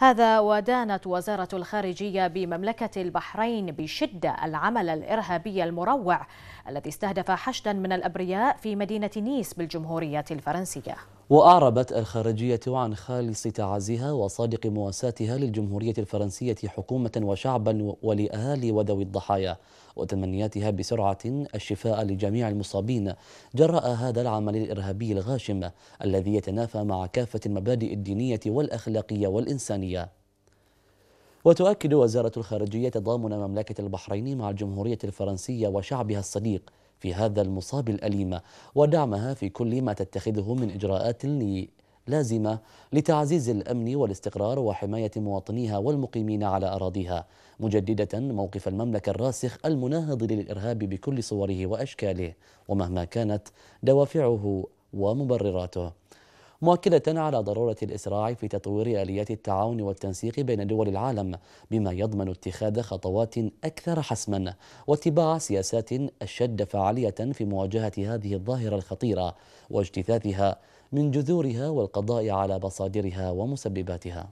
هذا ودانت وزارة الخارجية بمملكة البحرين بشدة العمل الإرهابي المروع الذي استهدف حشدا من الأبرياء في مدينة نيس بالجمهورية الفرنسية وأعربت الخارجية عن خالص تعازيها وصادق مواساتها للجمهورية الفرنسية حكومة وشعبا ولأهالي وذوي الضحايا وتمنياتها بسرعة الشفاء لجميع المصابين جراء هذا العمل الإرهابي الغاشم الذي يتنافى مع كافة المبادئ الدينية والأخلاقية والإنسانية وتؤكد وزارة الخارجية تضامن مملكة البحرين مع الجمهورية الفرنسية وشعبها الصديق في هذا المصاب الأليم ودعمها في كل ما تتخذه من إجراءات لازمة لتعزيز الأمن والاستقرار وحماية مواطنيها والمقيمين على أراضيها مجددة موقف المملكة الراسخ المناهض للإرهاب بكل صوره وأشكاله ومهما كانت دوافعه ومبرراته مؤكدة على ضرورة الإسراع في تطوير آليات التعاون والتنسيق بين دول العالم بما يضمن اتخاذ خطوات أكثر حسما واتباع سياسات أشد فعالية في مواجهة هذه الظاهرة الخطيرة واجتثاثها من جذورها والقضاء على مصادرها ومسبباتها